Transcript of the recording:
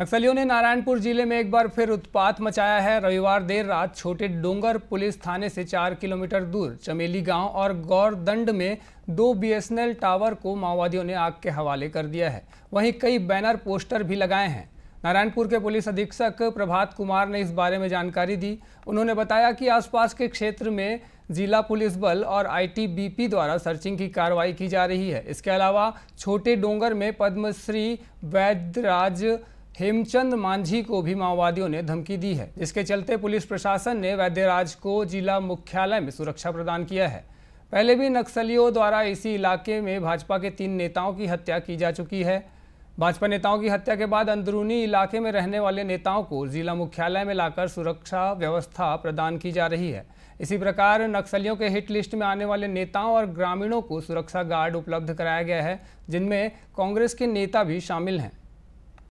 नक्सलियों ने नारायणपुर जिले में एक बार फिर उत्पात मचाया है रविवार देर रात छोटे डोंगर पुलिस थाने से चार किलोमीटर दूर चमेली गांव और गौरदंड में दो बीएसएनएल टावर को माओवादियों ने आग के हवाले कर दिया है वहीं कई बैनर पोस्टर भी लगाए हैं नारायणपुर के पुलिस अधीक्षक प्रभात कुमार ने इस बारे में जानकारी दी उन्होंने बताया कि आसपास के क्षेत्र में जिला पुलिस बल और आईटीबीपी द्वारा सर्चिंग की कार्रवाई की जा रही है इसके अलावा छोटे डोंगर में पद्मश्री वैद्यराज हेमचंद मांझी को भी माओवादियों ने धमकी दी है जिसके चलते पुलिस प्रशासन ने वैद्यराज को जिला मुख्यालय में सुरक्षा प्रदान किया है पहले भी नक्सलियों द्वारा इसी इलाके में भाजपा के तीन नेताओं की हत्या की जा चुकी है भाजपा नेताओं की हत्या के बाद अंदरूनी इलाके में रहने वाले नेताओं को जिला मुख्यालय में लाकर सुरक्षा व्यवस्था प्रदान की जा रही है इसी प्रकार नक्सलियों के हिट लिस्ट में आने वाले नेताओं और ग्रामीणों को सुरक्षा गार्ड उपलब्ध कराया गया है जिनमें कांग्रेस के नेता भी शामिल हैं